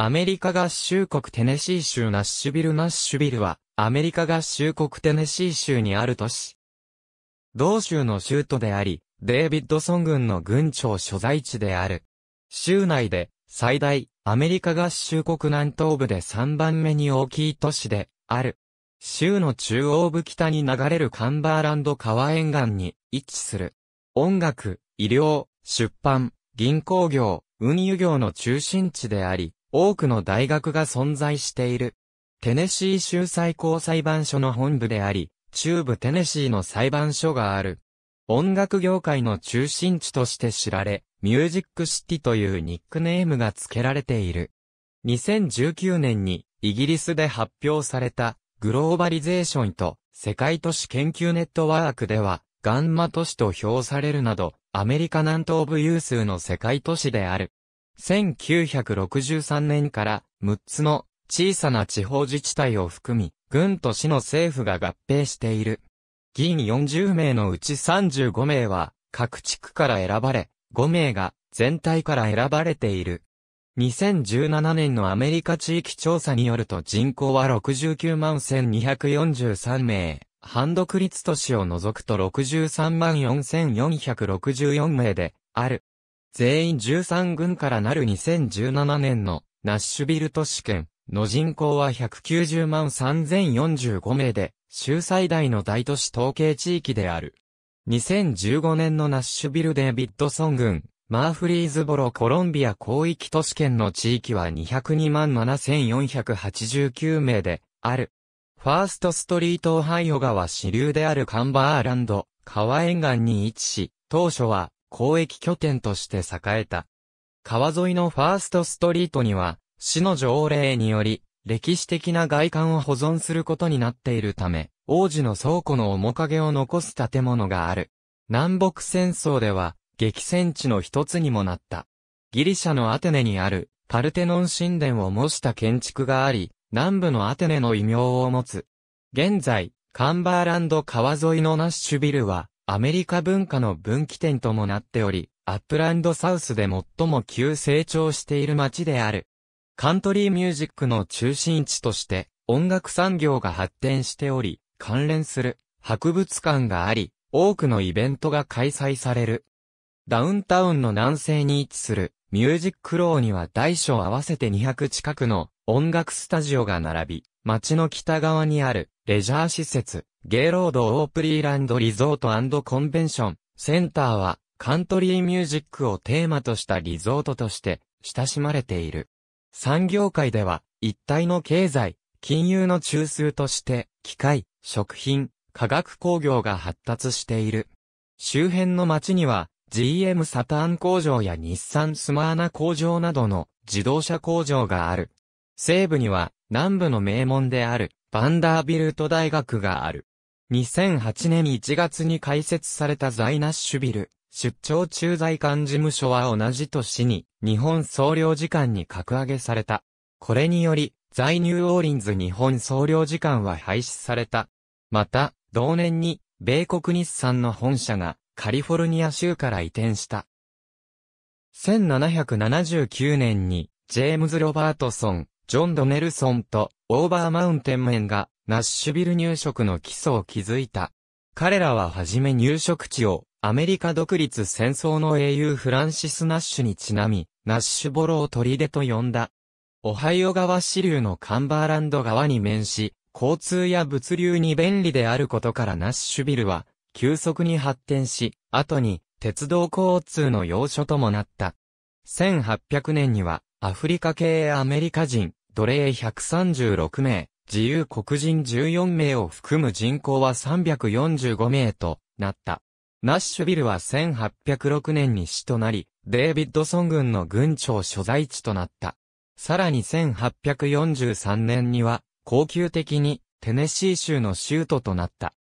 アメリカ合衆国テネシー州ナッシュビルナッシュビルは、アメリカ合衆国テネシー州にある都市。同州の州都であり、デービッドソン軍の軍庁所在地である。州内で、最大、アメリカ合衆国南東部で3番目に大きい都市で、ある。州の中央部北に流れるカンバーランド川沿岸に位置する。音楽、医療、出版、銀行業、運輸業の中心地であり、多くの大学が存在している。テネシー州最高裁判所の本部であり、中部テネシーの裁判所がある。音楽業界の中心地として知られ、ミュージックシティというニックネームが付けられている。2019年にイギリスで発表されたグローバリゼーションと世界都市研究ネットワークではガンマ都市と評されるなどアメリカ南東部有数の世界都市である。1963年から6つの小さな地方自治体を含み、軍と市の政府が合併している。議員40名のうち35名は各地区から選ばれ、5名が全体から選ばれている。2017年のアメリカ地域調査によると人口は69万1243名、反独立都市を除くと63万4464名である。全員13軍からなる2017年のナッシュビル都市圏の人口は190万3045名で、州最大の大都市統計地域である。2015年のナッシュビルデービッドソン軍、マーフリーズボロコロンビア広域都市圏の地域は202万7489名で、ある。ファーストストリートオハイオ川支流であるカンバーランド、川沿岸に位置し、当初は交易拠点として栄えた。川沿いのファーストストリートには、市の条例により、歴史的な外観を保存することになっているため、王子の倉庫の面影を残す建物がある。南北戦争では、激戦地の一つにもなった。ギリシャのアテネにある、パルテノン神殿を模した建築があり、南部のアテネの異名を持つ。現在、カンバーランド川沿いのナッシュビルは、アメリカ文化の分岐点ともなっており、アップランドサウスで最も急成長している街である。カントリーミュージックの中心地として音楽産業が発展しており、関連する博物館があり、多くのイベントが開催される。ダウンタウンの南西に位置するミュージックローには大小合わせて200近くの音楽スタジオが並び、街の北側にあるレジャー施設、ゲイロードオープリーランドリゾートコンベンション、センターは、カントリーミュージックをテーマとしたリゾートとして、親しまれている。産業界では、一体の経済、金融の中枢として、機械、食品、化学工業が発達している。周辺の街には、GM サターン工場や日産スマーナ工場などの自動車工場がある。西部には南部の名門であるバンダービルト大学がある。2008年1月に開設されたザイナッシュビル、出張駐在官事務所は同じ年に日本総領事館に格上げされた。これにより、在ニューオーリンズ日本総領事館は廃止された。また、同年に、米国日産の本社がカリフォルニア州から移転した。1779年に、ジェームズ・ロバートソン、ジョン・ドネルソンとオーバーマウンテンメンがナッシュビル入植の基礎を築いた。彼らははじめ入植地をアメリカ独立戦争の英雄フランシス・ナッシュにちなみ、ナッシュボロを出と呼んだ。オハイオ川支流のカンバーランド川に面し、交通や物流に便利であることからナッシュビルは、急速に発展し、後に、鉄道交通の要所ともなった。1800年には、アフリカ系アメリカ人、奴隷136名、自由黒人14名を含む人口は345名となった。ナッシュビルは1806年に死となり、デービッドソン軍の軍庁所在地となった。さらに1843年には、恒久的にテネシー州の州都となった。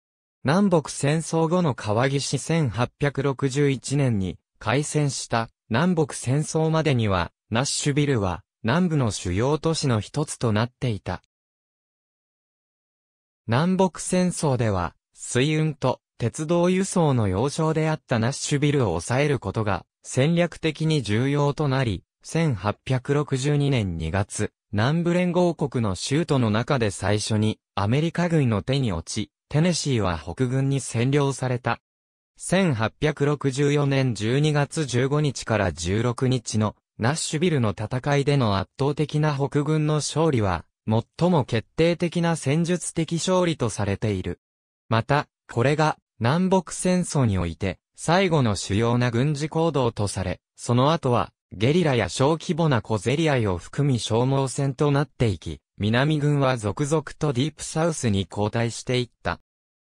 南北戦争後の川岸1861年に開戦した南北戦争までには、ナッシュビルは南部の主要都市の一つとなっていた。南北戦争では、水運と鉄道輸送の要衝であったナッシュビルを抑えることが戦略的に重要となり、1862年2月、南部連合国の州都の中で最初にアメリカ軍の手に落ち、テネシーは北軍に占領された。1864年12月15日から16日のナッシュビルの戦いでの圧倒的な北軍の勝利は、最も決定的な戦術的勝利とされている。また、これが南北戦争において最後の主要な軍事行動とされ、その後はゲリラや小規模な小競り合いを含み消耗戦となっていき、南軍は続々とディープサウスに後退していった。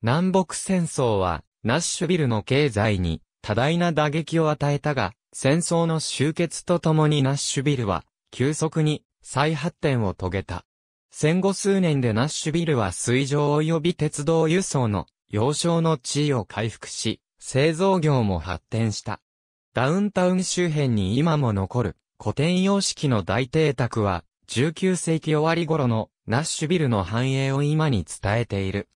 南北戦争はナッシュビルの経済に多大な打撃を与えたが、戦争の終結とともにナッシュビルは、急速に再発展を遂げた。戦後数年でナッシュビルは水上及び鉄道輸送の要衝の地位を回復し、製造業も発展した。ダウンタウン周辺に今も残る古典様式の大邸宅は、19世紀終わり頃のナッシュビルの繁栄を今に伝えている。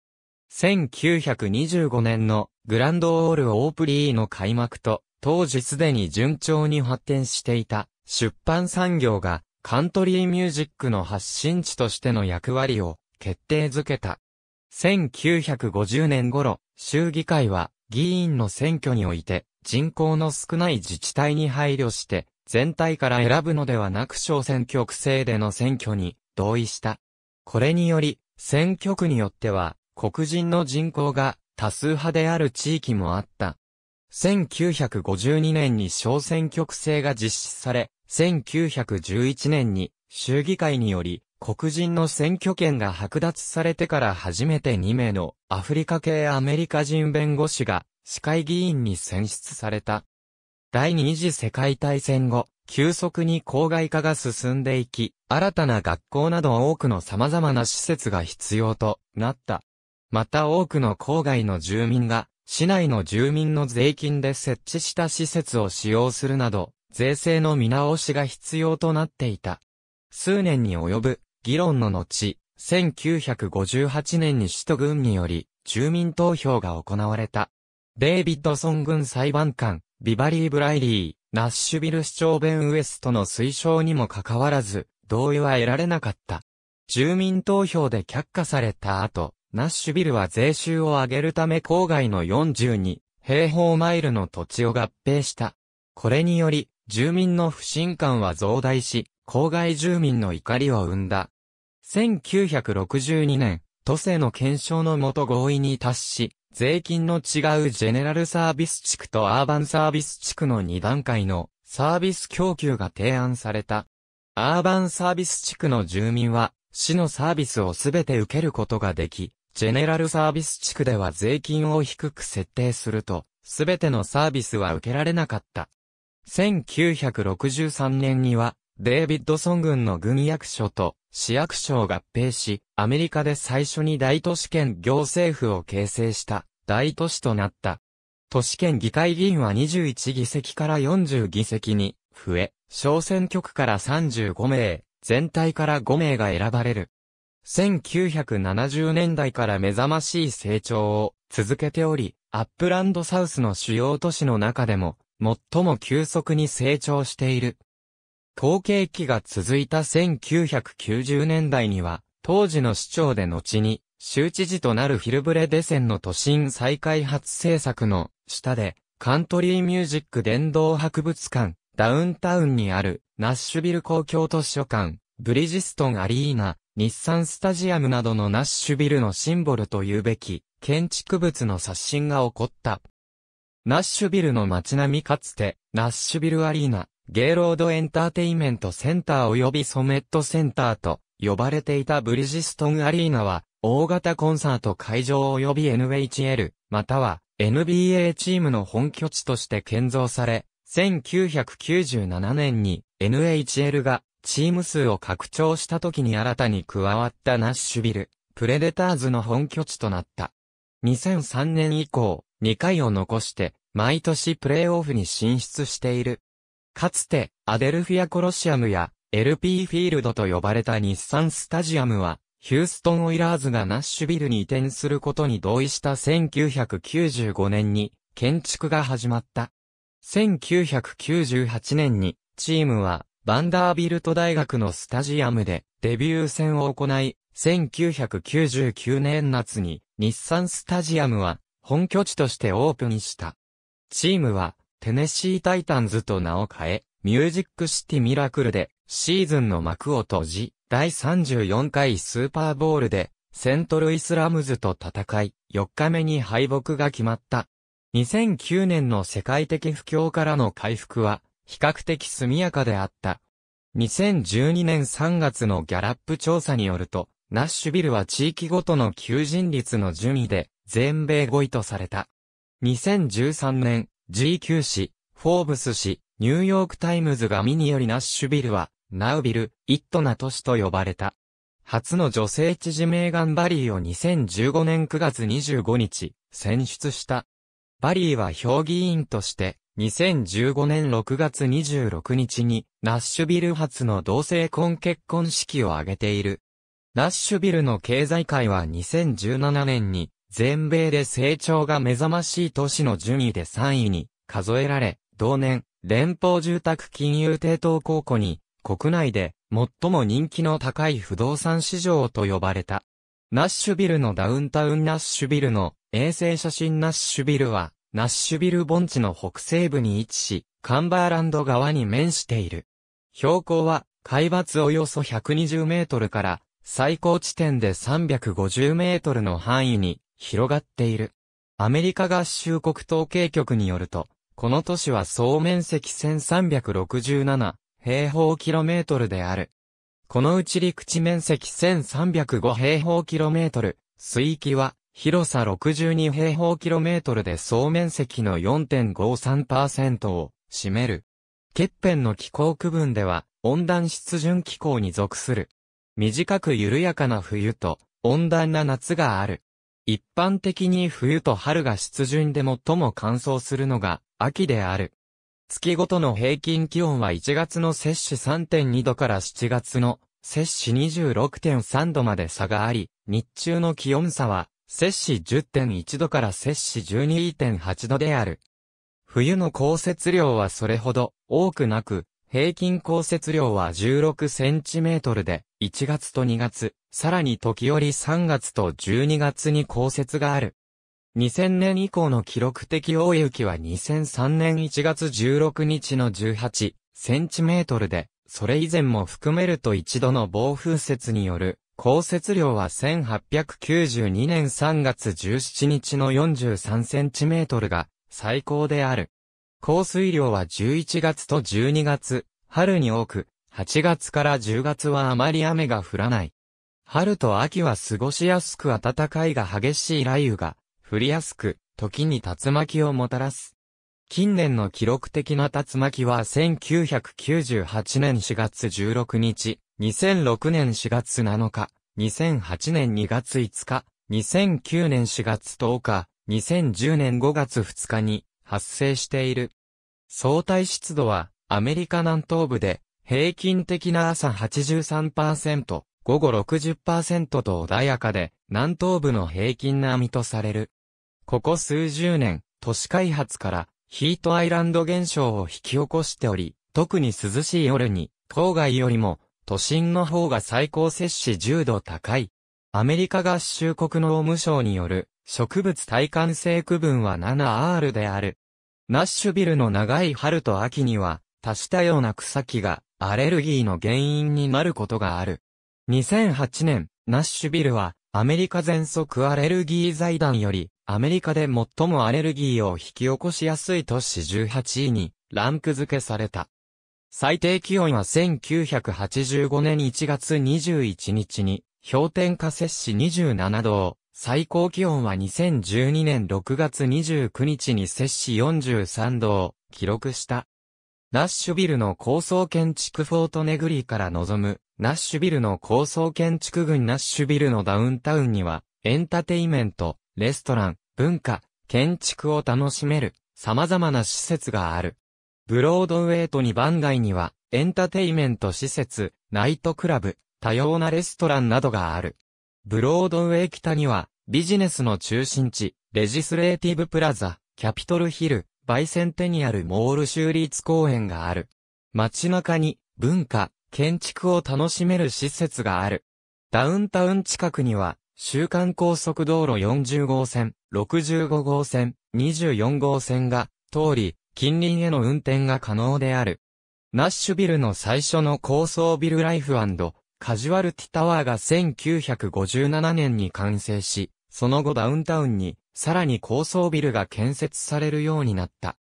1925年のグランドオール・オープリーの開幕と当時すでに順調に発展していた出版産業がカントリーミュージックの発信地としての役割を決定づけた。1950年頃、州議会は議員の選挙において人口の少ない自治体に配慮して全体から選ぶのではなく小選挙区制での選挙に同意した。これにより、選挙区によっては黒人の人口が多数派である地域もあった。1952年に小選挙区制が実施され、1911年に州議会により黒人の選挙権が剥奪されてから初めて2名のアフリカ系アメリカ人弁護士が市会議員に選出された。第二次世界大戦後、急速に郊外化が進んでいき、新たな学校など多くの様々な施設が必要となった。また多くの郊外の住民が市内の住民の税金で設置した施設を使用するなど、税制の見直しが必要となっていた。数年に及ぶ議論の後、1958年に首都軍により住民投票が行われた。デイビッドソン軍裁判官、ビバリー・ブライリー、ナッシュビル市長ベン・ウエストの推奨にもかかわらず、同意は得られなかった。住民投票で却下された後、ナッシュビルは税収を上げるため郊外の42平方マイルの土地を合併した。これにより、住民の不信感は増大し、郊外住民の怒りを生んだ。1962年、都政の検証のもと合意に達し、税金の違うジェネラルサービス地区とアーバンサービス地区の2段階のサービス供給が提案された。アーバンサービス地区の住民は、市のサービスをすべて受けることができ、ジェネラルサービス地区では税金を低く設定すると、すべてのサービスは受けられなかった。1963年には、デイビッドソン軍の軍役所と市役所を合併し、アメリカで最初に大都市圏行政府を形成した大都市となった。都市圏議会議員は21議席から40議席に増え、小選挙区から35名、全体から5名が選ばれる。1970年代から目覚ましい成長を続けており、アップランドサウスの主要都市の中でも、最も急速に成長している。後継期が続いた1990年代には、当時の市長で後に、州知事となるフィルブレデセンの都心再開発政策の下で、カントリーミュージック殿堂博物館、ダウンタウンにある、ナッシュビル公共図書館、ブリジストンアリーナ、日産スタジアムなどのナッシュビルのシンボルというべき、建築物の刷新が起こった。ナッシュビルの街並みかつて、ナッシュビルアリーナ、ゲイロードエンターテイメントセンター及びソメットセンターと呼ばれていたブリジストンアリーナは、大型コンサート会場及び NHL、または NBA チームの本拠地として建造され、1997年に NHL がチーム数を拡張した時に新たに加わったナッシュビル、プレデターズの本拠地となった。2003年以降、2回を残して、毎年プレーオフに進出している。かつて、アデルフィアコロシアムや、LP フィールドと呼ばれた日産スタジアムは、ヒューストン・オイラーズがナッシュビルに移転することに同意した1995年に、建築が始まった。1998年に、チームは、バンダービルト大学のスタジアムでデビュー戦を行い、1999年夏に日産スタジアムは本拠地としてオープンした。チームはテネシータイタンズと名を変え、ミュージックシティミラクルでシーズンの幕を閉じ、第34回スーパーボールでセントルイスラムズと戦い、4日目に敗北が決まった。2009年の世界的不況からの回復は比較的速やかであった。2012年3月のギャラップ調査によると、ナッシュビルは地域ごとの求人率の順位で全米5位とされた。2013年、GQ 市、フォーブス市、ニューヨークタイムズが見によりナッシュビルは、ナウビル、イットな都市と呼ばれた。初の女性知事メーガンバリーを2015年9月25日、選出した。バリーは評議員として、2015年6月26日に、ナッシュビル発の同性婚結婚式を挙げている。ナッシュビルの経済界は2017年に、全米で成長が目覚ましい都市の順位で3位に数えられ、同年、連邦住宅金融低等高補に、国内で最も人気の高い不動産市場と呼ばれた。ナッシュビルのダウンタウンナッシュビルの衛星写真ナッシュビルは、ナッシュビル盆地の北西部に位置し、カンバーランド側に面している。標高は、海抜およそ120メートルから、最高地点で350メートルの範囲に広がっている。アメリカ合衆国統計局によると、この都市は総面積1367平方キロメートルである。このうち陸地面積1305平方キロメートル、水域は広さ62平方キロメートルで総面積の4.53%を占める。欠片の気候区分では温暖湿潤気候に属する。短く緩やかな冬と温暖な夏がある。一般的に冬と春が湿潤で最も乾燥するのが秋である。月ごとの平均気温は1月の摂氏3.2度から7月の摂氏26.3度まで差があり、日中の気温差は摂氏10.1度から摂氏12.8度である。冬の降雪量はそれほど多くなく、平均降雪量は16センチメートルで、1月と2月、さらに時折3月と12月に降雪がある。2000年以降の記録的大雪は2003年1月16日の18センチメートルで、それ以前も含めると一度の暴風雪による降雪量は1892年3月17日の43センチメートルが最高である。降水量は11月と12月、春に多く、8月から10月はあまり雨が降らない。春と秋は過ごしやすく暖かいが激しい雷雨が降りやすく、時に竜巻をもたらす。近年の記録的な竜巻は1998年4月16日、2006年4月7日、2008年2月5日、2009年4月10日、2010年5月2日に発生している。相対湿度はアメリカ南東部で平均的な朝83%、午後60%と穏やかで南東部の平均並みとされる。ここ数十年、都市開発からヒートアイランド現象を引き起こしており、特に涼しい夜に、郊外よりも都心の方が最高摂氏10度高い。アメリカ合衆国農務省による植物耐寒性区分は 7R である。ナッシュビルの長い春と秋には多種多様な草木がアレルギーの原因になることがある。2008年、ナッシュビルはアメリカ全速アレルギー財団よりアメリカで最もアレルギーを引き起こしやすい都市18位にランク付けされた。最低気温は1985年1月21日に氷点下摂氏27度を、最高気温は2012年6月29日に摂氏43度を記録した。ナッシュビルの高層建築フォートネグリーから望む、ナッシュビルの高層建築群ナッシュビルのダウンタウンには、エンタテイメント、レストラン、文化、建築を楽しめる、様々な施設がある。ブロードウェイと2番街には、エンターテイメント施設、ナイトクラブ、多様なレストランなどがある。ブロードウェイ北には、ビジネスの中心地、レジスレーティブプラザ、キャピトルヒル、バイセンテニアルモール州立公園がある。街中に、文化、建築を楽しめる施設がある。ダウンタウン近くには、週間高速道路40号線、65号線、24号線が、通り、近隣への運転が可能である。ナッシュビルの最初の高層ビルライフカジュアルティタワーが1957年に完成し、その後ダウンタウンにさらに高層ビルが建設されるようになった。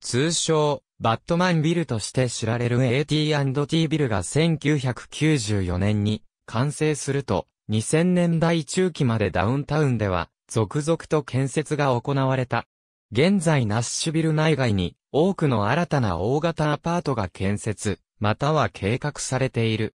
通称、バットマンビルとして知られる AT&T ビルが1994年に完成すると、2000年代中期までダウンタウンでは、続々と建設が行われた。現在ナッシュビル内外に多くの新たな大型アパートが建設、または計画されている。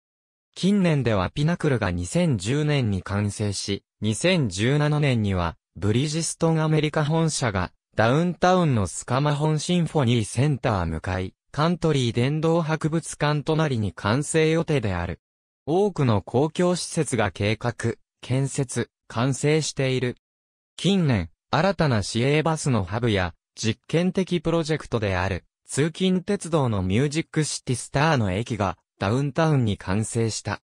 近年ではピナクルが2010年に完成し、2017年にはブリジストンアメリカ本社がダウンタウンのスカマホンシンフォニーセンター向かい、カントリー電動博物館隣に完成予定である。多くの公共施設が計画、建設、完成している。近年、新たな市営バスのハブや、実験的プロジェクトである、通勤鉄道のミュージックシティスターの駅が、ダウンタウンに完成した。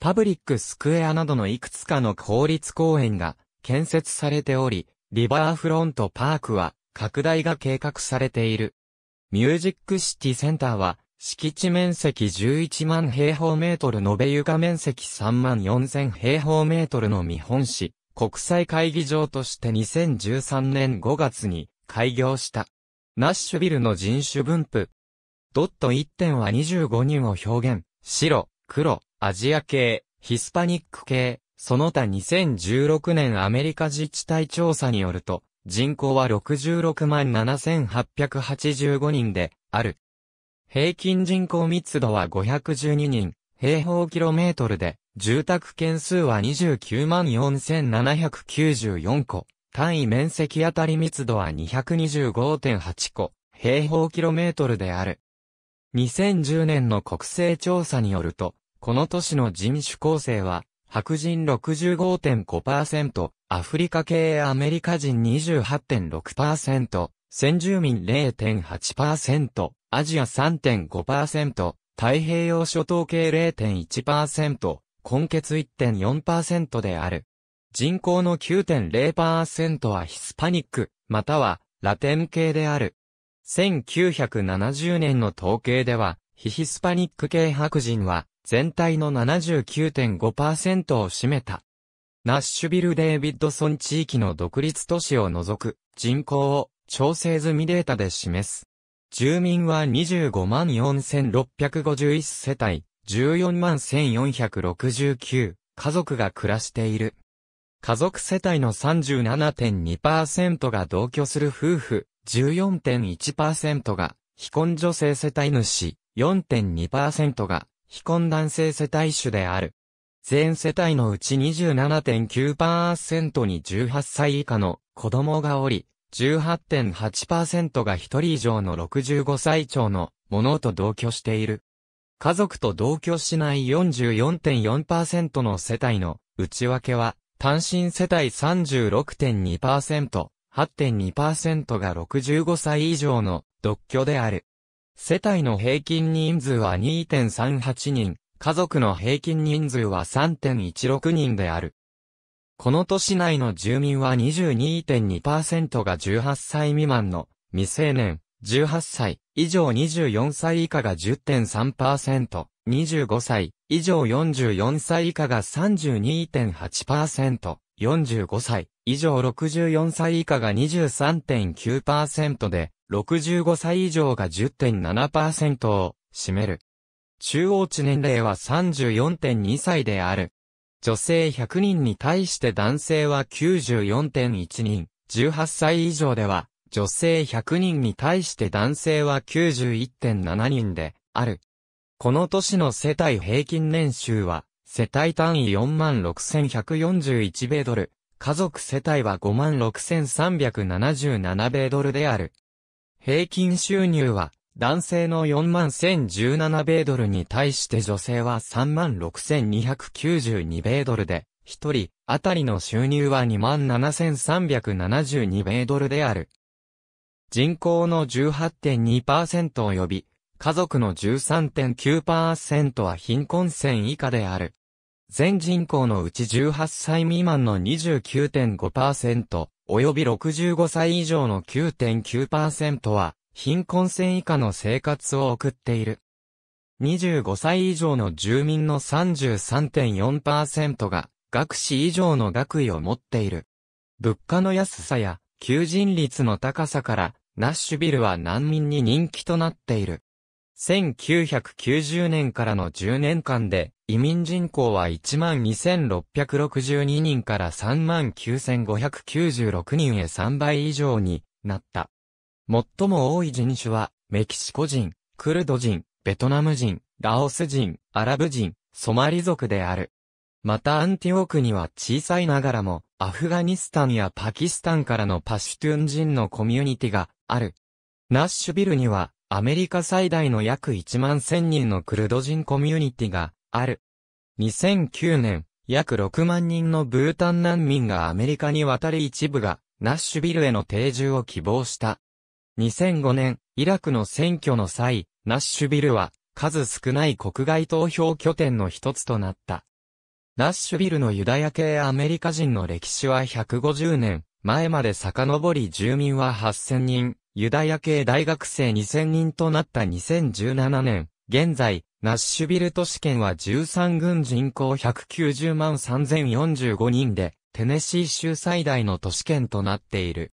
パブリックスクエアなどのいくつかの公立公園が建設されており、リバーフロントパークは拡大が計画されている。ミュージックシティセンターは敷地面積11万平方メートル延べ床面積3万4000平方メートルの見本市、国際会議場として2013年5月に開業した。ナッシュビルの人種分布。ドット1点は25人を表現。白、黒、アジア系、ヒスパニック系、その他2016年アメリカ自治体調査によると、人口は66万7885人で、ある。平均人口密度は512人、平方キロメートルで、住宅件数は29万4794戸、単位面積あたり密度は225.8個、平方キロメートルである。2010年の国勢調査によると、この都市の人種構成は、白人65.5%、アフリカ系アメリカ人28.6%、先住民0.8%、アジア3.5%、太平洋諸島系0.1%、根結1.4%である。人口の9.0%はヒスパニック、またはラテン系である。1970年の統計では、ヒヒスパニック系白人は全体の79.5%を占めた。ナッシュビル・デービッドソン地域の独立都市を除く人口を調整済みデータで示す。住民は25万4651世帯、14万1469家族が暮らしている。家族世帯の37.2%が同居する夫婦、14.1%が非婚女性世帯主、4.2%が非婚男性世帯主である。全世帯のうち27.9%に18歳以下の子供がおり、18.8%が1人以上の65歳以上の者と同居している。家族と同居しない44.4%の世帯の内訳は、単身世帯36.2%、8.2%が65歳以上の独居である。世帯の平均人数は2.38人、家族の平均人数は3.16人である。この都市内の住民は22.2%が18歳未満の未成年、18歳、以上24歳以下が10.3%、25歳以上44歳以下が32.8%、45歳以上64歳以下が23.9%で、65歳以上が10.7%を占める。中央値年齢は34.2歳である。女性100人に対して男性は94.1人、18歳以上では女性100人に対して男性は91.7人で、ある。この年の世帯平均年収は、世帯単位46,141米ドル、家族世帯は56,377米ドルである。平均収入は、男性の41,017米ドルに対して女性は36,292米ドルで、一人あたりの収入は27,372米ドルである。人口の18.2%及び、家族の13.9%は貧困線以下である。全人口のうち18歳未満の29.5%、及び65歳以上の9.9%は、貧困線以下の生活を送っている。25歳以上の住民の33.4%が、学士以上の学位を持っている。物価の安さや、求人率の高さから、ナッシュビルは難民に人気となっている。1990年からの10年間で、移民人口は12,662人から39,596人へ3倍以上になった。最も多い人種は、メキシコ人、クルド人、ベトナム人、ラオス人、アラブ人、ソマリ族である。またアンティオークには小さいながらも、アフガニスタンやパキスタンからのパシュトゥン人のコミュニティがある。ナッシュビルには、アメリカ最大の約1万1000人のクルド人コミュニティがある。2009年、約6万人のブータン難民がアメリカに渡り一部が、ナッシュビルへの定住を希望した。2005年、イラクの選挙の際、ナッシュビルは、数少ない国外投票拠点の一つとなった。ナッシュビルのユダヤ系アメリカ人の歴史は150年前まで遡り住民は8000人、ユダヤ系大学生2000人となった2017年、現在、ナッシュビル都市圏は13軍人口190万3045人で、テネシー州最大の都市圏となっている。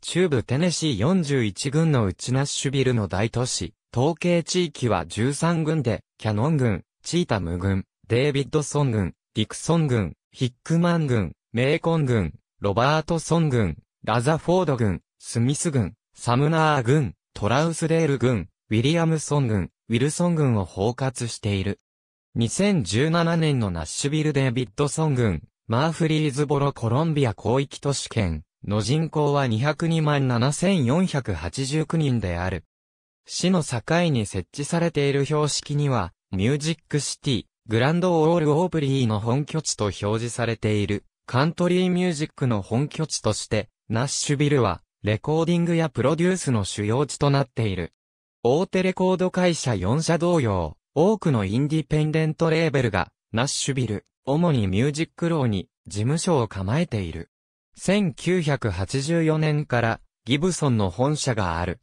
中部テネシー41軍のうちナッシュビルの大都市、統計地域は13軍で、キャノン軍、チータム軍、デイビッドソン軍、ディクソン軍、ヒックマン軍、メーコン軍、ロバートソン軍、ラザフォード軍、スミス軍、サムナー軍、トラウスレール軍、ウィリアムソン軍、ウィルソン軍を包括している。2017年のナッシュビル・デビッドソン軍、マーフリーズボロ・コロンビア広域都市圏の人口は202万7489人である。市の境に設置されている標識には、ミュージックシティ、グランドオール・オープリーの本拠地と表示されている、カントリーミュージックの本拠地として、ナッシュビルは、レコーディングやプロデュースの主要地となっている。大手レコード会社4社同様、多くのインディペンデントレーベルが、ナッシュビル、主にミュージックローに、事務所を構えている。1984年から、ギブソンの本社がある。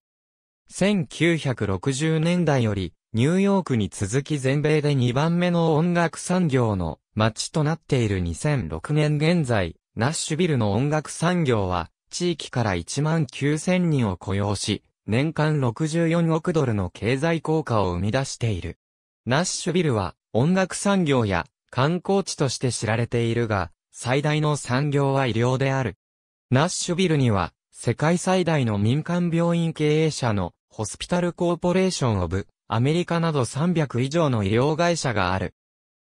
1960年代より、ニューヨークに続き全米で2番目の音楽産業の街となっている2006年現在、ナッシュビルの音楽産業は、地域から1万9000人を雇用し、年間64億ドルの経済効果を生み出している。ナッシュビルは、音楽産業や観光地として知られているが、最大の産業は医療である。ナッシュビルには、世界最大の民間病院経営者のホスピタルコーポレーションオブアメリカなど300以上の医療会社がある。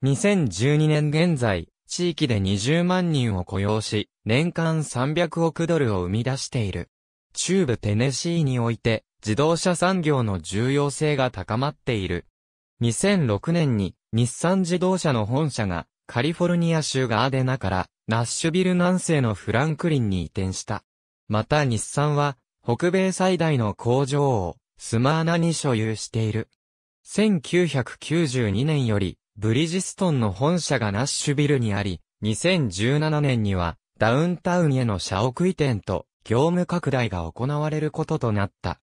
2012年現在、地域で20万人を雇用し、年間300億ドルを生み出している。中部テネシーにおいて、自動車産業の重要性が高まっている。2006年に、日産自動車の本社が、カリフォルニア州ガーデナから、ナッシュビル南西のフランクリンに移転した。また日産は、北米最大の工場を、スマーナに所有している。1992年より、ブリジストンの本社がナッシュビルにあり、2017年には、ダウンタウンへの社屋移転と、業務拡大が行われることとなった。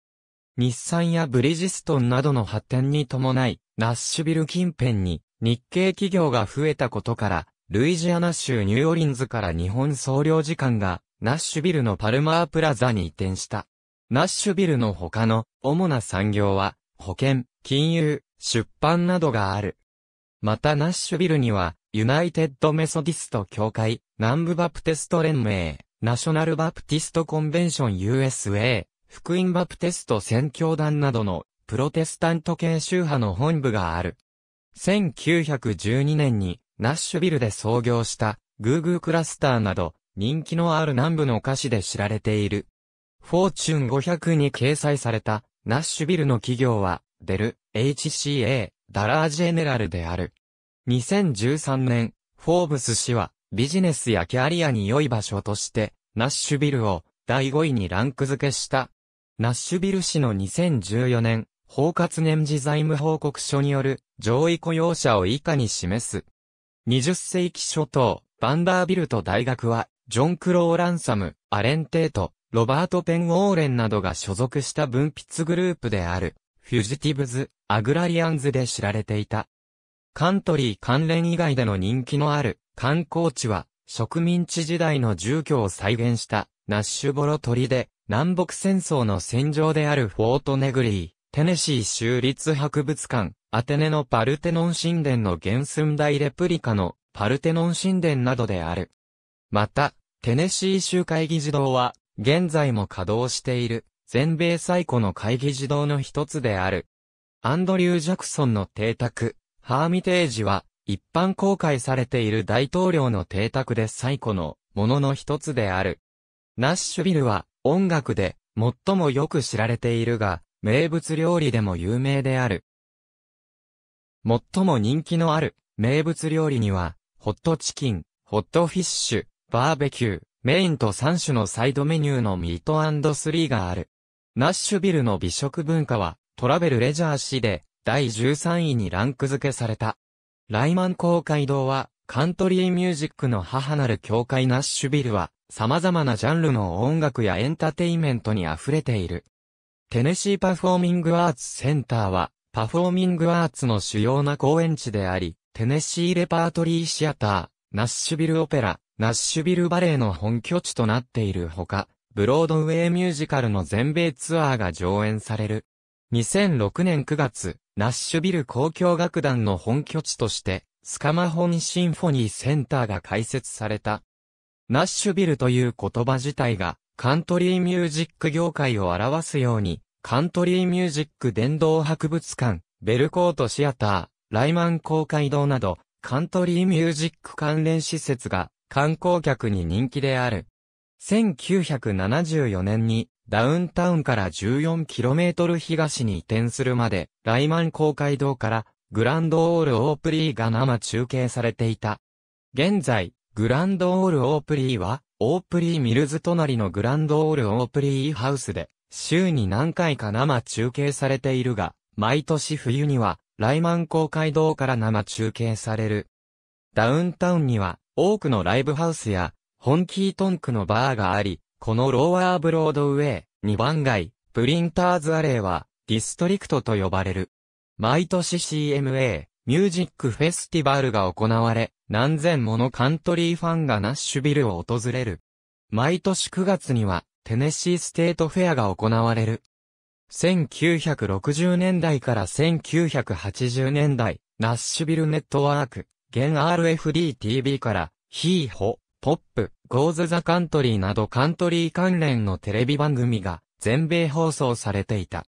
日産やブリジストンなどの発展に伴い、ナッシュビル近辺に日系企業が増えたことから、ルイジアナ州ニューオリンズから日本総領事館が、ナッシュビルのパルマープラザに移転した。ナッシュビルの他の主な産業は、保険、金融、出版などがある。またナッシュビルには、ユナイテッドメソディスト協会、南部バプテスト連盟、ナショナルバプティストコンベンション USA、福音バプテスト宣教団などの、プロテスタント系宗派の本部がある。1912年に、ナッシュビルで創業した、グーグークラスターなど、人気のある南部の歌詞で知られている。フォーチュン500に掲載された、ナッシュビルの企業は、デル、HCA、ダラージェネラルである。2013年、フォーブス氏は、ビジネスやキャリアに良い場所として、ナッシュビルを第5位にランク付けした。ナッシュビル氏の2014年、包括年次財務報告書による上位雇用者を以下に示す。20世紀初頭、バンダービルト大学は、ジョン・クロー・ランサム、アレン・テート、ロバート・ペン・オーレンなどが所属した分泌グループである。フュジティブズ、アグラリアンズで知られていた。カントリー関連以外での人気のある観光地は植民地時代の住居を再現したナッシュボロ鳥で南北戦争の戦場であるフォートネグリー、テネシー州立博物館、アテネのパルテノン神殿の原寸大レプリカのパルテノン神殿などである。また、テネシー州会議事堂は現在も稼働している。全米最古の会議児童の一つである。アンドリュー・ジャクソンの邸宅、ハーミテージは、一般公開されている大統領の邸宅で最古のものの一つである。ナッシュビルは、音楽で、最もよく知られているが、名物料理でも有名である。最も人気のある、名物料理には、ホットチキン、ホットフィッシュ、バーベキュー、メインと3種のサイドメニューのミートスリーがある。ナッシュビルの美食文化は、トラベルレジャー誌で、第13位にランク付けされた。ライマン公会堂は、カントリーミュージックの母なる教会ナッシュビルは、様々なジャンルの音楽やエンターテイメントに溢れている。テネシーパフォーミングアーツセンターは、パフォーミングアーツの主要な公演地であり、テネシーレパートリーシアター、ナッシュビルオペラ、ナッシュビルバレーの本拠地となっているほか、ブロードウェイミュージカルの全米ツアーが上演される。2006年9月、ナッシュビル交響楽団の本拠地として、スカマホニシンフォニーセンターが開設された。ナッシュビルという言葉自体が、カントリーミュージック業界を表すように、カントリーミュージック殿堂博物館、ベルコートシアター、ライマン公会堂など、カントリーミュージック関連施設が観光客に人気である。1974年にダウンタウンから 14km 東に移転するまで、ライマン公会堂からグランドオールオープリーが生中継されていた。現在、グランドオールオープリーは、オープリーミルズ隣のグランドオールオープリーハウスで、週に何回か生中継されているが、毎年冬には、ライマン公会堂から生中継される。ダウンタウンには、多くのライブハウスや、ホンキートンクのバーがあり、このローアーブロードウェイ、2番街、プリンターズアレイは、ディストリクトと呼ばれる。毎年 CMA、ミュージックフェスティバルが行われ、何千ものカントリーファンがナッシュビルを訪れる。毎年9月には、テネシーステートフェアが行われる。1960年代から1980年代、ナッシュビルネットワーク、現 RFD-TV から、ヒーホ、ポップ、ゴーズザカントリーなどカントリー関連のテレビ番組が全米放送されていた。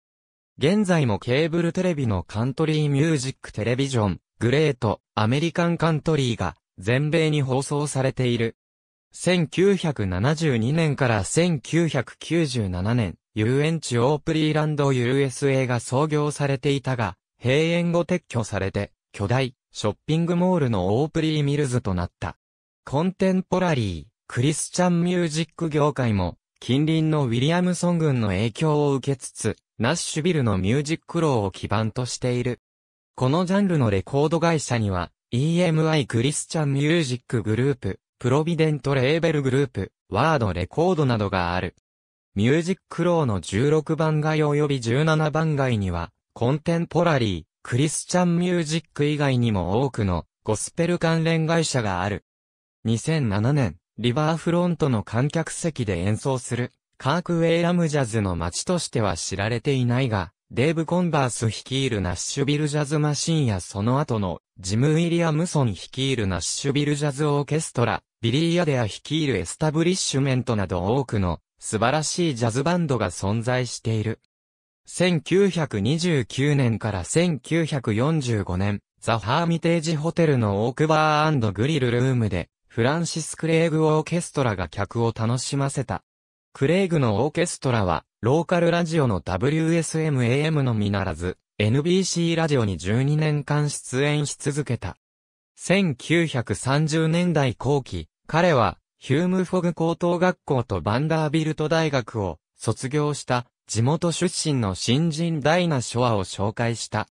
現在もケーブルテレビのカントリーミュージックテレビジョン、グレート、アメリカンカントリーが全米に放送されている。1972年から1997年、遊園地オープリーランド USA が創業されていたが、閉園後撤去されて、巨大、ショッピングモールのオープリーミルズとなった。コンテンポラリー、クリスチャンミュージック業界も、近隣のウィリアムソン軍の影響を受けつつ、ナッシュビルのミュージックローを基盤としている。このジャンルのレコード会社には、EMI クリスチャンミュージックグループ、プロビデントレーベルグループ、ワードレコードなどがある。ミュージックローの16番街及び17番街には、コンテンポラリー、クリスチャンミュージック以外にも多くのゴスペル関連会社がある。2007年、リバーフロントの観客席で演奏する、カークウェイラムジャズの街としては知られていないが、デーブ・コンバース率いるナッシュビルジャズマシンやその後のジム・ウィリアムソン率いるナッシュビルジャズオーケストラ、ビリー・アデア率いるエスタブリッシュメントなど多くの素晴らしいジャズバンドが存在している。1929年から1945年、ザ・ハーミテージホテルのオークバーグリルルームでフランシス・クレイグ・オーケストラが客を楽しませた。クレイグのオーケストラは、ローカルラジオの WSMAM のみならず、NBC ラジオに12年間出演し続けた。1930年代後期、彼は、ヒュームフォグ高等学校とバンダービルト大学を卒業した地元出身の新人ダイナ・ショアを紹介した。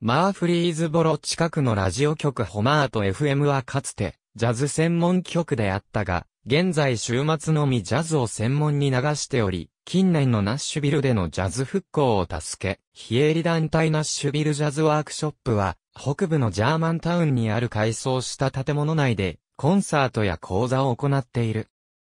マーフリーズボロ近くのラジオ局ホマート FM はかつてジャズ専門曲であったが、現在週末のみジャズを専門に流しており、近年のナッシュビルでのジャズ復興を助け、非営利団体ナッシュビルジャズワークショップは、北部のジャーマンタウンにある改装した建物内で、コンサートや講座を行っている。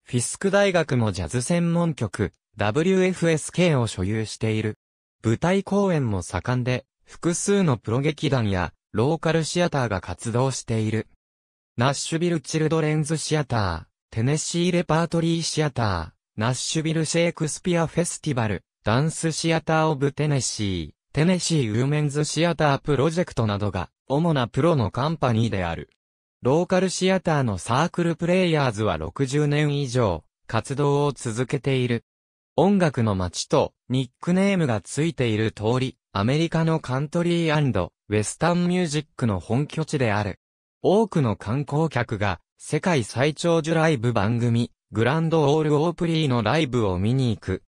フィスク大学もジャズ専門局、WFSK を所有している。舞台公演も盛んで、複数のプロ劇団や、ローカルシアターが活動している。ナッシュビル・チルドレンズ・シアター、テネシー・レパートリー・シアター、ナッシュビル・シェイクスピア・フェスティバル、ダンス・シアター・オブ・テネシー、テネシー・ウーメンズ・シアター・プロジェクトなどが、主なプロのカンパニーである。ローカルシアターのサークルプレイヤーズは60年以上、活動を続けている。音楽の街とニックネームがついている通り、アメリカのカントリーウェスタンミュージックの本拠地である。多くの観光客が世界最長寿ライブ番組グランドオールオープリーのライブを見に行く。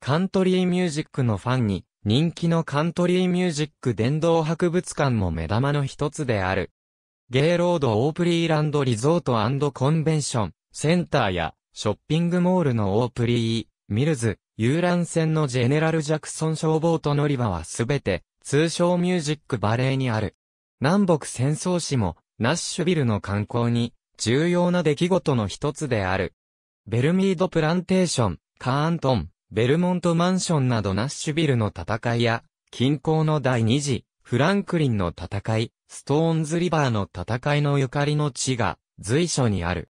カントリーミュージックのファンに人気のカントリーミュージック伝道博物館も目玉の一つである。ゲイロードオープリーランドリゾートコンベンションセンターやショッピングモールのオープリー、ミルズ、遊覧船のジェネラル・ジャクソン消防と乗り場はすべて通称ミュージックバレーにある。南北戦争史もナッシュビルの観光に重要な出来事の一つである。ベルミードプランテーション、カーントン、ベルモントマンションなどナッシュビルの戦いや、近郊の第二次、フランクリンの戦い、ストーンズリバーの戦いのゆかりの地が随所にある。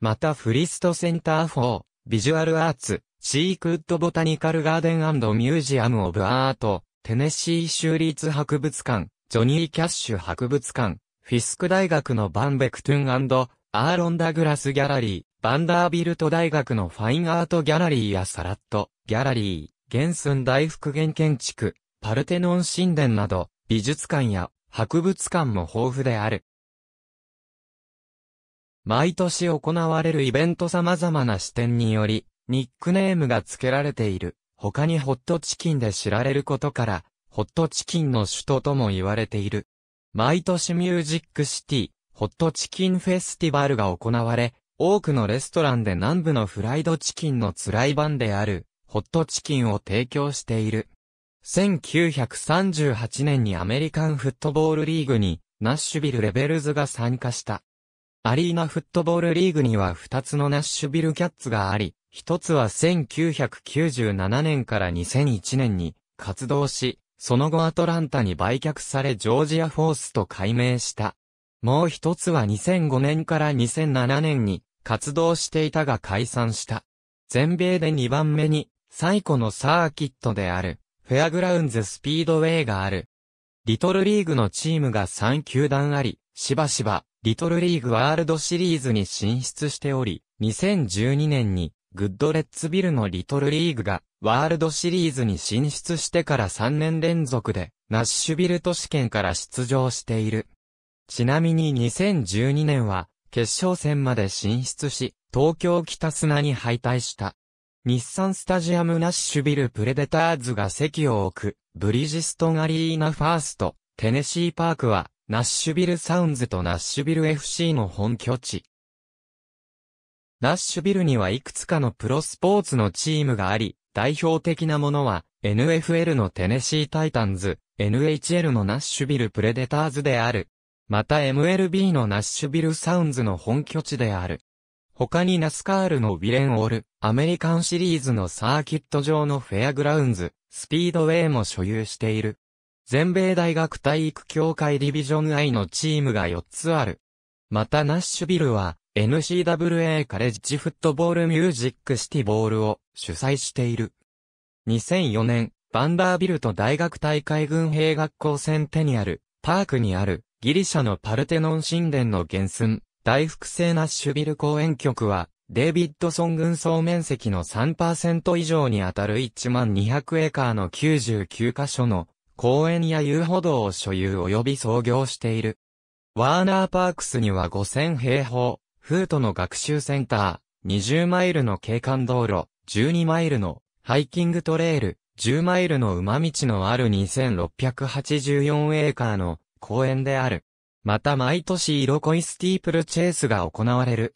またフリストセンター4、ビジュアルアーツ、シークッドボタニカルガーデンミュージアムオブアート、テネシー州立博物館、ジョニー・キャッシュ博物館、フィスク大学のバンベクトゥンアーロンダグラスギャラリー、バンダービルト大学のファインアートギャラリーやサラットギャラリー、ゲンスン大復元建築、パルテノン神殿など、美術館や博物館も豊富である。毎年行われるイベント様々な視点により、ニックネームが付けられている。他にホットチキンで知られることから、ホットチキンの首都とも言われている。毎年ミュージックシティ、ホットチキンフェスティバルが行われ、多くのレストランで南部のフライドチキンの辛い版である、ホットチキンを提供している。1938年にアメリカンフットボールリーグに、ナッシュビルレベルズが参加した。アリーナフットボールリーグには2つのナッシュビルキャッツがあり、1つは1997年から2001年に活動し、その後アトランタに売却されジョージアフォースと改名した。もう一つは2005年から2007年に活動していたが解散した。全米で2番目に最古のサーキットであるフェアグラウンズスピードウェイがある。リトルリーグのチームが3球団あり、しばしばリトルリーグワールドシリーズに進出しており、2012年にグッドレッツビルのリトルリーグがワールドシリーズに進出してから3年連続で、ナッシュビル都市圏から出場している。ちなみに2012年は、決勝戦まで進出し、東京北砂に敗退した。日産スタジアムナッシュビルプレデターズが席を置く、ブリヂストンアリーナファースト、テネシーパークは、ナッシュビルサウンズとナッシュビル FC の本拠地。ナッシュビルにはいくつかのプロスポーツのチームがあり、代表的なものは、NFL のテネシータイタンズ、NHL のナッシュビルプレデターズである。また MLB のナッシュビルサウンズの本拠地である。他にナスカールのウィレンオール、アメリカンシリーズのサーキット上のフェアグラウンズ、スピードウェイも所有している。全米大学体育協会ディビジョン I のチームが4つある。またナッシュビルは、n c w a カレッジフットボールミュージックシティボールを主催している。2004年、バンダービルト大学大会軍兵学校センテニアル、パークにあるギリシャのパルテノン神殿の原寸、大複製ナッシュビル公園局は、デイビッドソン軍総面積の3%以上にあたる1万200エーカーの99カ所の公園や遊歩道を所有及び創業している。ワーナーパークスには5000平方フートの学習センター、20マイルの景観道路、12マイルのハイキングトレイル、10マイルの馬道のある2684エーカーの公園である。また毎年色恋スティープルチェイスが行われる。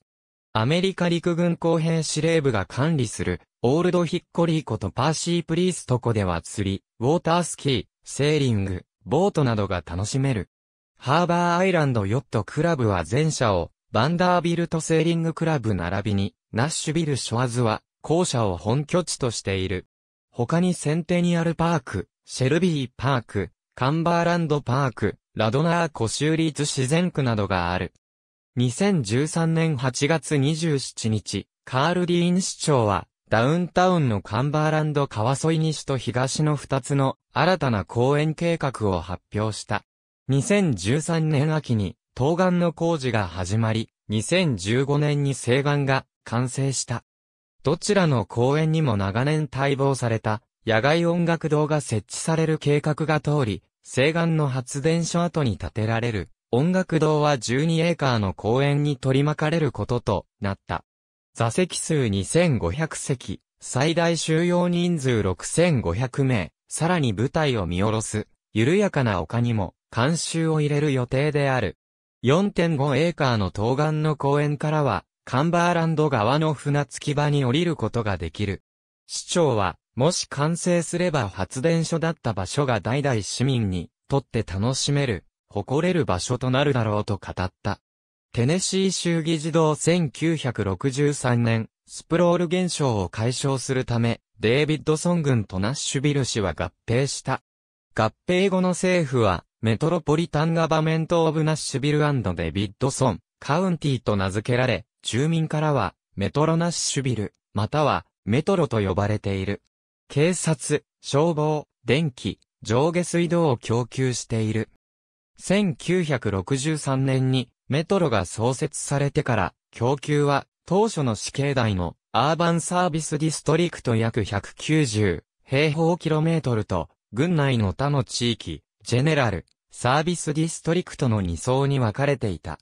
アメリカ陸軍公編司令部が管理する、オールドヒッコリー湖とパーシープリースト湖では釣り、ウォータースキー、セーリング、ボートなどが楽しめる。ハーバーアイランドヨットクラブは全社をバンダービルトセーリングクラブ並びに、ナッシュビルショアズは、校舎を本拠地としている。他にセンテニアルパーク、シェルビーパーク、カンバーランドパーク、ラドナーコシューリーズ自然区などがある。2013年8月27日、カール・ディーン市長は、ダウンタウンのカンバーランド川沿い西と東の2つの新たな公園計画を発表した。2013年秋に東岸の工事が始まり、2015年に西岸が完成した。どちらの公園にも長年待望された野外音楽堂が設置される計画が通り、西岸の発電所跡に建てられる音楽堂は12エーカーの公園に取り巻かれることとなった。座席数2500席、最大収容人数6500名、さらに舞台を見下ろす、緩やかな丘にも、監修を入れる予定である。4.5エーカーの東岸の公園からは、カンバーランド側の船着き場に降りることができる。市長は、もし完成すれば発電所だった場所が代々市民にとって楽しめる、誇れる場所となるだろうと語った。テネシー州議事堂1963年、スプロール現象を解消するため、デービッドソン軍とナッシュビル氏は合併した。合併後の政府は、メトロポリタンガバメントオブナッシュビルデビッドソン、カウンティと名付けられ、住民からは、メトロナッシュビル、または、メトロと呼ばれている。警察、消防、電気、上下水道を供給している。1963年にメトロが創設されてから供給は当初の死刑台のアーバンサービスディストリクト約190平方キロメートルと軍内の他の地域ジェネラル、サービスディストリクトの2層に分かれていた。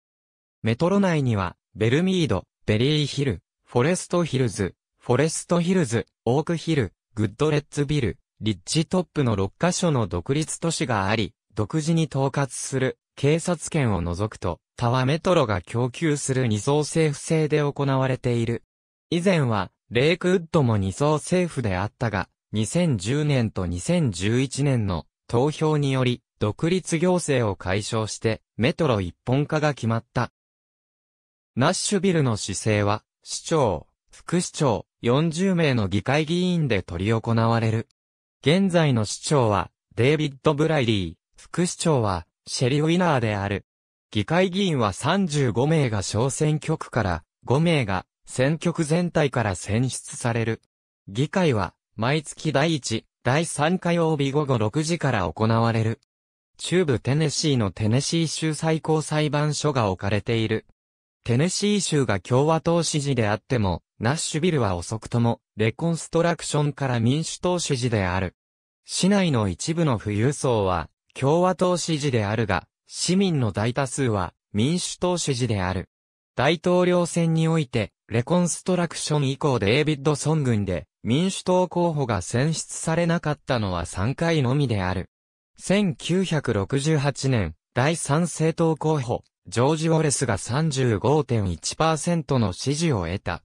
メトロ内には、ベルミード、ベリーヒル、フォレストヒルズ、フォレストヒルズ、オークヒル、グッドレッツビル、リッジトップの6カ所の独立都市があり、独自に統括する警察権を除くと、タワメトロが供給する2層政府制で行われている。以前は、レイクウッドも2層政府であったが、2010年と2011年の投票により、独立行政を解消して、メトロ一本化が決まった。ナッシュビルの市政は、市長、副市長、40名の議会議員で取り行われる。現在の市長は、デイビッド・ブライリー、副市長は、シェリ・ウィナーである。議会議員は35名が小選挙区から、5名が選挙区全体から選出される。議会は、毎月第1、第3火曜日午後6時から行われる。中部テネシーのテネシー州最高裁判所が置かれている。テネシー州が共和党支持であっても、ナッシュビルは遅くとも、レコンストラクションから民主党支持である。市内の一部の富裕層は、共和党支持であるが、市民の大多数は、民主党支持である。大統領選において、レコンストラクション以降デイビッドソン軍で、民主党候補が選出されなかったのは3回のみである。1968年、第3政党候補、ジョージ・ウォレスが35.1%の支持を得た。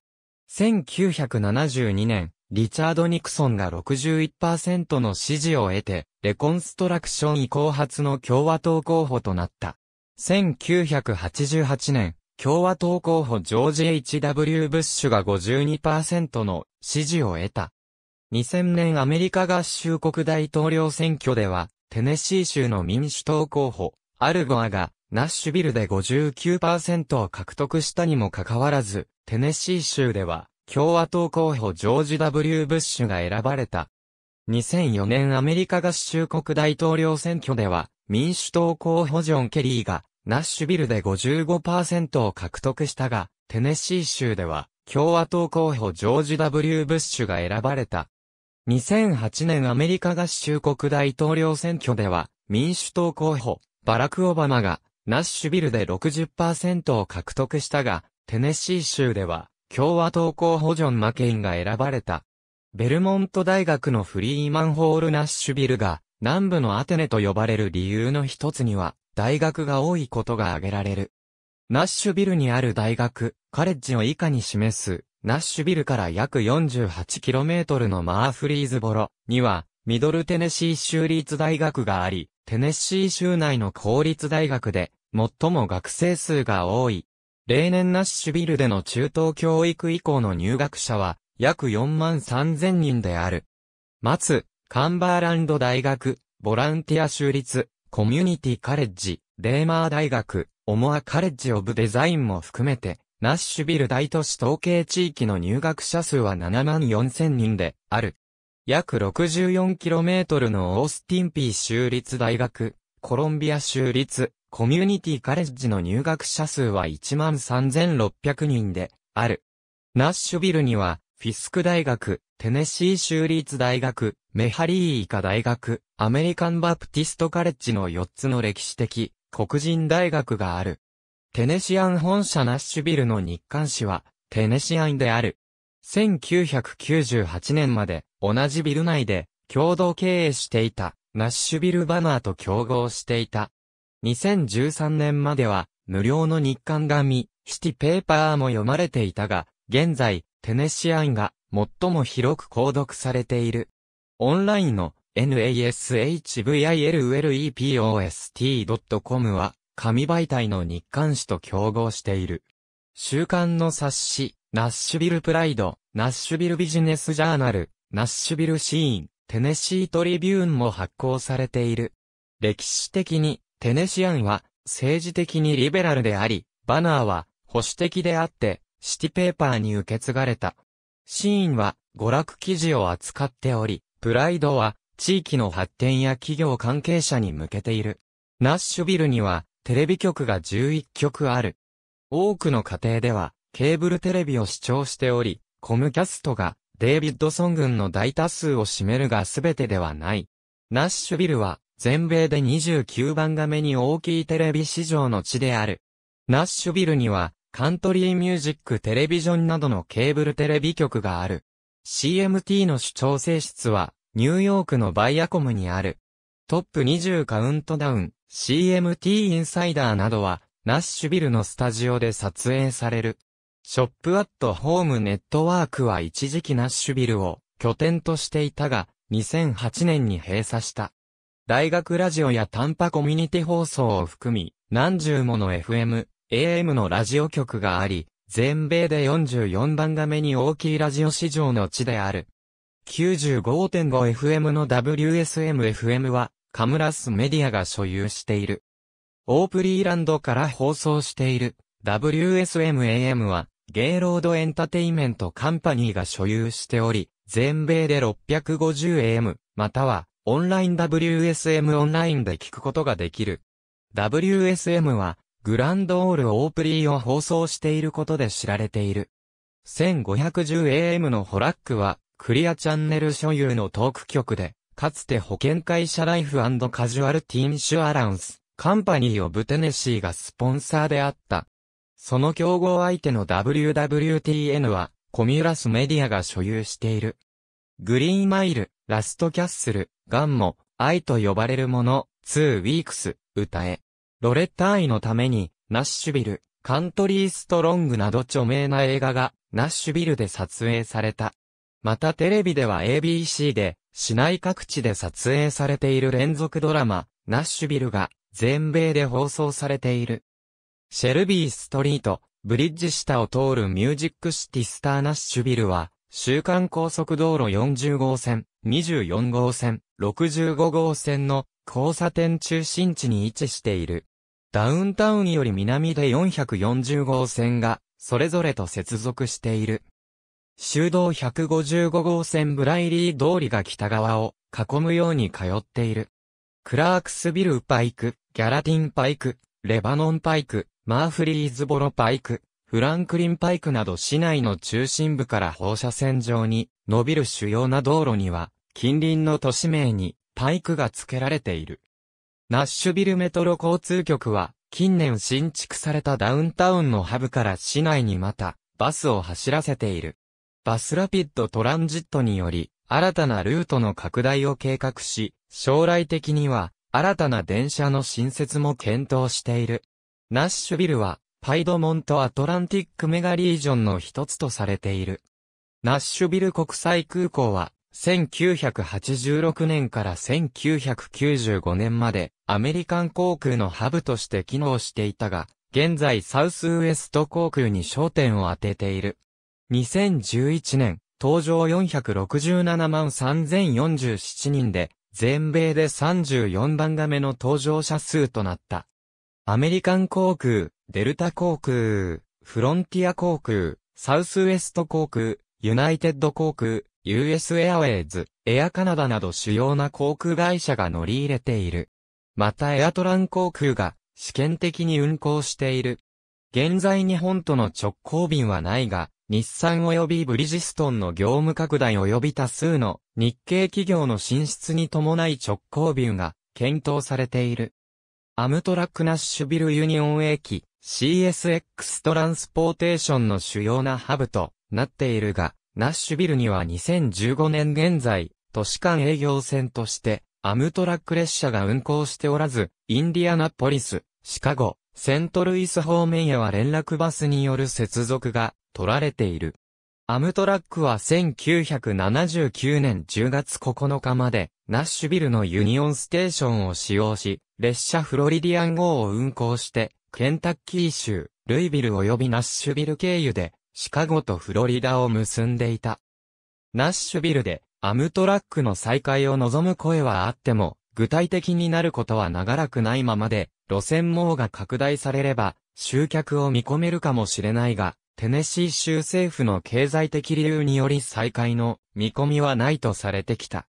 1972年、リチャード・ニクソンが61%の支持を得て、レコンストラクション以降初の共和党候補となった。1988年、共和党候補ジョージ・ H.W. ブッシュが52%の支持を得た。2000年アメリカ合衆国大統領選挙では、テネシー州の民主党候補、アルゴアが、ナッシュビルで59%を獲得したにもかかわらず、テネシー州では、共和党候補ジョージ・ W・ ブッシュが選ばれた。2004年アメリカ合衆国大統領選挙では、民主党候補ジョン・ケリーがナッシュビルで55%を獲得したが、テネシー州では、共和党候補ジョージ・ W・ ブッシュが選ばれた。2008年アメリカ合衆国大統領選挙では、民主党候補、バラク・オバマが、ナッシュビルで60%を獲得したが、テネシー州では、共和党候補ジョン・マケインが選ばれた。ベルモント大学のフリーマンホール・ナッシュビルが、南部のアテネと呼ばれる理由の一つには、大学が多いことが挙げられる。ナッシュビルにある大学、カレッジを以下に示す、ナッシュビルから約 48km のマーフリーズボロには、ミドルテネシー州立大学があり、テネシー州内の公立大学で、最も学生数が多い。例年ナッシュビルでの中等教育以降の入学者は、約4万3000人である。松、カンバーランド大学、ボランティア州立、コミュニティカレッジ、デーマー大学、オモアカレッジオブデザインも含めて、ナッシュビル大都市統計地域の入学者数は7万4000人である。約 64km のオースティンピー州立大学、コロンビア州立、コミュニティカレッジの入学者数は13,600人である。ナッシュビルには、フィスク大学、テネシー州立大学、メハリー医科大学、アメリカンバプティストカレッジの4つの歴史的黒人大学がある。テネシアン本社ナッシュビルの日刊誌はテネシアンである。1998年まで同じビル内で共同経営していたナッシュビルバナーと競合していた。2013年までは無料の日刊紙、シティペーパーも読まれていたが、現在、テネシアンが最も広く購読されている。オンラインの nashvillepos.com t は、紙媒体の日刊誌と競合している。週刊の冊子、ナッシュビルプライド、ナッシュビルビジネスジャーナル、ナッシュビルシーン、テネシートリビューンも発行されている。歴史的に、テネシアンは、政治的にリベラルであり、バナーは、保守的であって、シティペーパーに受け継がれた。シーンは、娯楽記事を扱っており、プライドは、地域の発展や企業関係者に向けている。ナッシュビルには、テレビ局が11局ある。多くの家庭では、ケーブルテレビを視聴しており、コムキャストが、デイビッドソン軍の大多数を占めるが全てではない。ナッシュビルは、全米で29番画目に大きいテレビ市場の地である。ナッシュビルには、カントリーミュージックテレビジョンなどのケーブルテレビ局がある。CMT の主張性質は、ニューヨークのバイアコムにある。トップ20カウントダウン、CMT インサイダーなどは、ナッシュビルのスタジオで撮影される。ショップアットホームネットワークは一時期ナッシュビルを拠点としていたが、2008年に閉鎖した。大学ラジオや短波コミュニティ放送を含み、何十もの FM、AM のラジオ局があり、全米で44番が目に大きいラジオ市場の地である。95.5FM の WSMFM は、カムラスメディアが所有している。オープリーランドから放送している WSMAM は、ゲイロードエンタテイメントカンパニーが所有しており、全米で 650AM、または、オンライン WSM オンラインで聞くことができる。WSM は、グランドオールオープリーを放送していることで知られている。1510AM のホラックは、クリアチャンネル所有のトーク局で、かつて保険会社ライフカジュアルティンシュアランス、カンパニーオブテネシーがスポンサーであった。その競合相手の WWTN は、コミュラスメディアが所有している。グリーンマイル、ラストキャッスル、ガンモ、愛と呼ばれるもの、ツーウィークス、歌え。ロレッタ愛のために、ナッシュビル、カントリーストロングなど著名な映画が、ナッシュビルで撮影された。またテレビでは ABC で、市内各地で撮影されている連続ドラマ、ナッシュビルが、全米で放送されている。シェルビーストリート、ブリッジ下を通るミュージックシティスターナッシュビルは、週間高速道路40号線、24号線、65号線の交差点中心地に位置している。ダウンタウンより南で440号線が、それぞれと接続している。修道155号線ブライリー通りが北側を囲むように通っている。クラークスビルパイク、ギャラティンパイク、レバノンパイク、マーフリーズボロパイク、フランクリンパイクなど市内の中心部から放射線上に伸びる主要な道路には、近隣の都市名にパイクが付けられている。ナッシュビルメトロ交通局は、近年新築されたダウンタウンのハブから市内にまた、バスを走らせている。バスラピッドトランジットにより、新たなルートの拡大を計画し、将来的には、新たな電車の新設も検討している。ナッシュビルは、パイドモントアトランティックメガリージョンの一つとされている。ナッシュビル国際空港は、1986年から1995年までアメリカン航空のハブとして機能していたが、現在サウスウエスト航空に焦点を当てている。2011年、登場467万3047人で、全米で34番目の搭乗者数となった。アメリカン航空、デルタ航空、フロンティア航空、サウスウエスト航空、ユナイテッド航空、US エアウェイズ、エアカナダなど主要な航空会社が乗り入れている。またエアトラン航空が試験的に運航している。現在日本との直行便はないが、日産及びブリジストンの業務拡大及び多数の日系企業の進出に伴い直行ビューが検討されている。アムトラックナッシュビルユニオン駅 CSX トランスポーテーションの主要なハブとなっているが、ナッシュビルには2015年現在、都市間営業線としてアムトラック列車が運行しておらず、インディアナポリス、シカゴ、セントルイス方面へは連絡バスによる接続が取られている。アムトラックは1979年10月9日まで、ナッシュビルのユニオンステーションを使用し、列車フロリディアン号を運行して、ケンタッキー州、ルイビル及びナッシュビル経由で、シカゴとフロリダを結んでいた。ナッシュビルで、アムトラックの再開を望む声はあっても、具体的になることは長らくないままで、路線網が拡大されれば、集客を見込めるかもしれないが、テネシー州政府の経済的理由により再開の見込みはないとされてきた。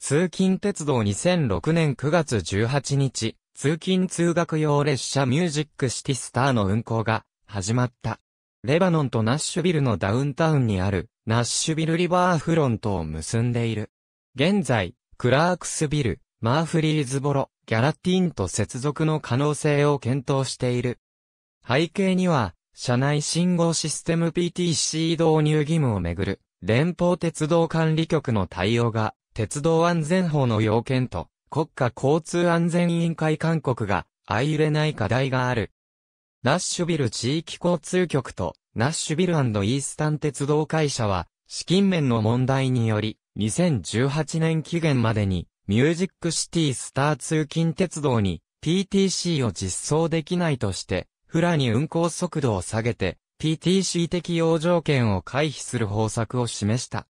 通勤鉄道2006年9月18日、通勤通学用列車ミュージックシティスターの運行が始まった。レバノンとナッシュビルのダウンタウンにあるナッシュビルリバーフロントを結んでいる。現在、クラークスビル、マーフリーズボロ、ギャラティーンと接続の可能性を検討している。背景には、社内信号システム PTC 導入義務をめぐる、連邦鉄道管理局の対応が、鉄道安全法の要件と、国家交通安全委員会勧告が、相入れない課題がある。ナッシュビル地域交通局と、ナッシュビルイースタン鉄道会社は、資金面の問題により、2018年期限までに、ミュージックシティスター通勤鉄道に PTC を実装できないとして、フラに運行速度を下げて、PTC 適用条件を回避する方策を示した。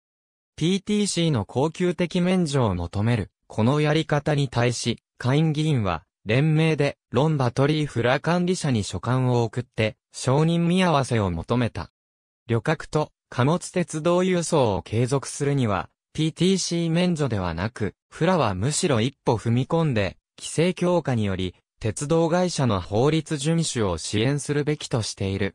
PTC の恒久的免除を求める、このやり方に対し、下院議員は、連名で、ロンバトリーフラ管理者に書簡を送って、承認見合わせを求めた。旅客と貨物鉄道輸送を継続するには、PTC 免除ではなく、フラはむしろ一歩踏み込んで、規制強化により、鉄道会社の法律遵守を支援するべきとしている。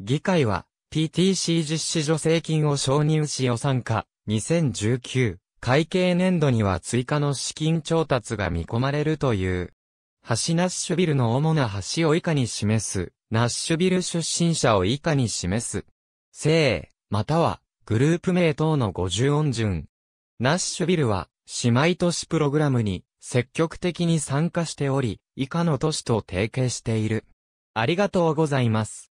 議会は、PTC 実施助成金を承認し予算化、2019会計年度には追加の資金調達が見込まれるという。橋ナッシュビルの主な橋を以下に示す、ナッシュビル出身者を以下に示す。姓、または、グループ名等の五十音順。ナッシュビルは、姉妹都市プログラムに、積極的に参加しており、以下の都市と提携している。ありがとうございます。